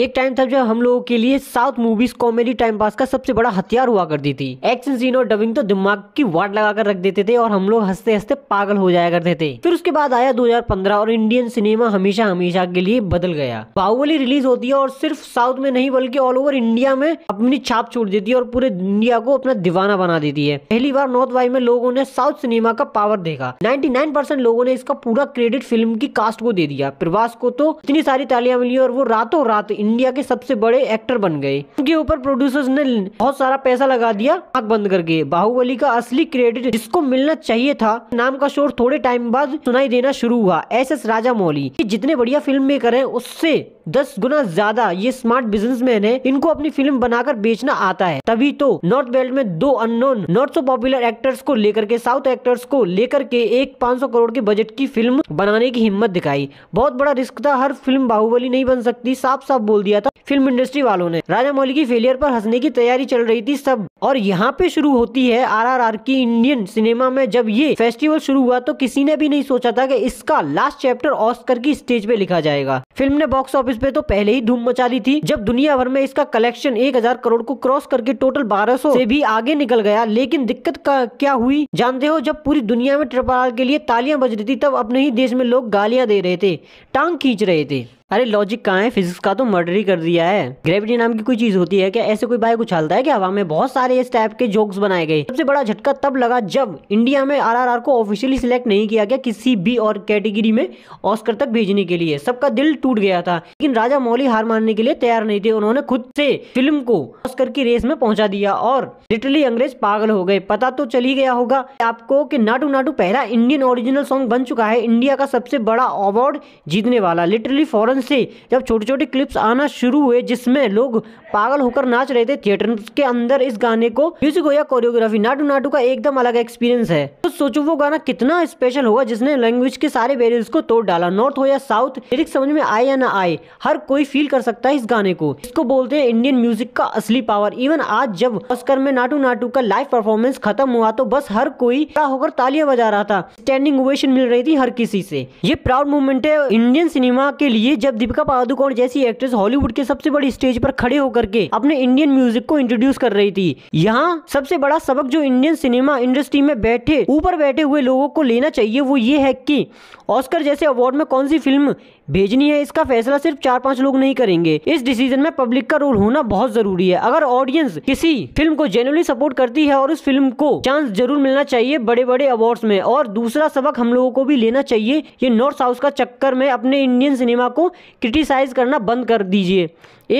एक टाइम था जब हम लोगों के लिए south movies comedy time pass का सबसे बड़ा हथियार हुआ करती थी एक्शन सीन और डबिंग तो दिमाग की वाट लगाकर रख देते थे और हम लोग हंसते हंसते पागल हो जाया करते थे फिर उसके बाद आया 2015 और इंडियन सिनेमा हमेशा हमेशा के लिए बदल गया बाहुबली रिलीज होती है और सिर्फ साउथ में नहीं बल्कि ऑल ओवर इंडिया में अपनी छाप छोड़ देती है और पूरे इंडिया को अपना दीवाना बना देती है पहली बार नॉर्थ वाई में लोगों ने साउथ सिनेमा का पावर देखा नाइन्टी लोगों ने इसका पूरा क्रेडिट फिल्म की कास्ट को दे दिया प्रवास को तो इतनी सारी तालियां मिली और वो रातों रात इंडिया के सबसे बड़े एक्टर बन गए उनके ऊपर प्रोड्यूसर्स ने बहुत सारा पैसा लगा दिया आग बंद करके बाहुबली का असली क्रेडिट जिसको मिलना चाहिए था नाम का शोर थोड़े टाइम बाद सुनाई देना शुरू हुआ एस एस राजा मौली जितने बढ़िया फिल्म मेकर है उससे दस गुना ज्यादा ये स्मार्ट बिजनेसमैन है इनको अपनी फिल्म बनाकर बेचना आता है तभी तो नॉर्थ बेल्ट में दो unknown north so popular actors को लेकर के साउथ एक्टर्स को लेकर के एक 500 करोड़ के बजट की फिल्म बनाने की हिम्मत दिखाई बहुत बड़ा रिस्क था हर फिल्म बाहुबली नहीं बन सकती साफ साफ बोल बोल दिया था फिल्म इंडस्ट्री वालों ने राजा मौली की फेलियर पर हंसने की तैयारी चल रही थी सब और यहाँ पे शुरू होती है आरआरआर की इंडियन सिनेमा में जब ये फेस्टिवल शुरू हुआ तो किसी ने भी नहीं सोचा था कि इसका लास्ट चैप्टर ऑस्कर की स्टेज पे लिखा जाएगा फिल्म ने बॉक्स ऑफिस पे तो पहले ही धूम मचा दी थी जब दुनिया भर में इसका कलेक्शन हजार करोड़ को क्रॉस करके टोटल सौ से भी आगे निकल गया लेकिन दिक्कत का क्या हुई जानते हो जब पूरी दुनिया में ट्रिपल आर के लिए तालियां बज रही थी तब अपने ही देश में लोग गालियां दे रहे थे टांग खींच रहे थे अरे लॉजिक कहाँ है फिजिक्स का तो मर्डर ही कर दिया है ग्रेविटी नाम की कोई चीज होती है क्या ऐसे कोई बाइक उछालता है क्या हवा में बहुत सारे इस टाइप के जोक्स बनाए गए सबसे बड़ा झटका तब लगा जब इंडिया में आरआरआर को ऑफिशियली सिलेक्ट नहीं किया गया किसी भी और कैटेगरी में ऑस्कर तक भेजने के लिए सबका दिल टूट गया था लेकिन राजा मौली हार मानने के लिए तैयार नहीं थे उन्होंने खुद से फिल्म को ऑस्कर की रेस में पहुंचा दिया और लिटरली अंग्रेज पागल हो गए पता तो चल ही गया होगा आपको की नाटू नाटू पहला इंडियन ओरिजिनल सॉन्ग बन चुका है इंडिया का सबसे बड़ा अवार्ड जीतने वाला लिटरली फॉरन से जब छोटी छोटी क्लिप्स आना शुरू हुए जिसमें लोग पागल होकर नाच रहे थे थिएटर के अंदर इस गाने को म्यूजिक हो या कोरियोग्राफी नाटू नाटू का एकदम अलग एक्सपीरियंस है खुद सोचो वो गाना कितना स्पेशल होगा जिसने लैंग्वेज के सारे बैरियर्स को तोड़ डाला नॉर्थ हो या साउथ लिरिक्स समझ में आए या ना आए हर कोई फील कर सकता है इस गाने को इसको बोलते हैं इंडियन म्यूजिक का असली पावर इवन आज जब ऑस्कर में नाटू नाटू का लाइव परफॉर्मेंस खत्म हुआ तो बस हर कोई होकर तालियां बजा रहा था स्टैंडिंग ओवेशन मिल रही थी हर किसी से ये प्राउड मूवमेंट है इंडियन सिनेमा के लिए जब दीपिका पादुकोण जैसी एक्ट्रेस हॉलीवुड के सबसे बड़ी स्टेज पर खड़े होकर के अपने इंडियन म्यूजिक को इंट्रोड्यूस कर रही थी यहाँ सबसे बड़ा सबक जो इंडियन सिनेमा इंडस्ट्री में बैठे ऊपर बैठे हुए लोगों को लेना चाहिए वो ये है कि ऑस्कर जैसे अवार्ड में कौन सी फिल्म भेजनी है इसका फैसला सिर्फ चार पांच लोग नहीं करेंगे इस डिसीजन में पब्लिक का रोल होना बहुत जरूरी है अगर ऑडियंस किसी फिल्म को जेनुअली सपोर्ट करती है और उस फिल्म को चांस जरूर मिलना चाहिए बड़े बड़े अवार्ड में और दूसरा सबक हम लोगों को भी लेना चाहिए ये नॉर्थ साउथ का चक्कर में अपने इंडियन सिनेमा को क्रिटिसाइज करना बंद कर दीजिए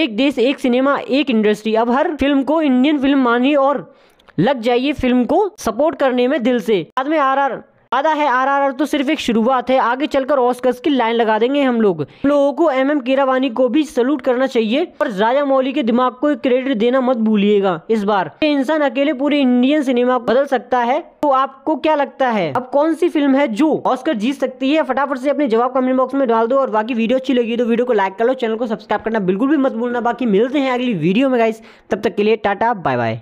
एक देश एक सिनेमा एक इंडस्ट्री अब हर फिल्म को इंडियन फिल्म मानिए और लग जाइए फिल्म को सपोर्ट करने में दिल से बाद में आर आर आधा है आर आर आर तो सिर्फ एक शुरुआत है आगे चलकर ऑस्कर्स की लाइन लगा देंगे हम लोग हम लोगों को एम एम केरावानी को भी सल्यूट करना चाहिए और राजा मौली के दिमाग को एक क्रेडिट देना मत भूलिएगा इस बार ये इंसान अकेले पूरे इंडियन सिनेमा को बदल सकता है तो आपको क्या लगता है अब कौन सी फिल्म है जो ऑस्कर जीत सकती है फटाफट से अपने जवाब कमेंट बॉक्स में डाल दो और बाकी वीडियो अच्छी लगी तो वीडियो को लाइक कर लो चैनल को सब्सक्राइब करना बिल्कुल भी मत भूलना बाकी मिलते हैं अगली वीडियो में गाइस तब तक के लिए टाटा बाय बाय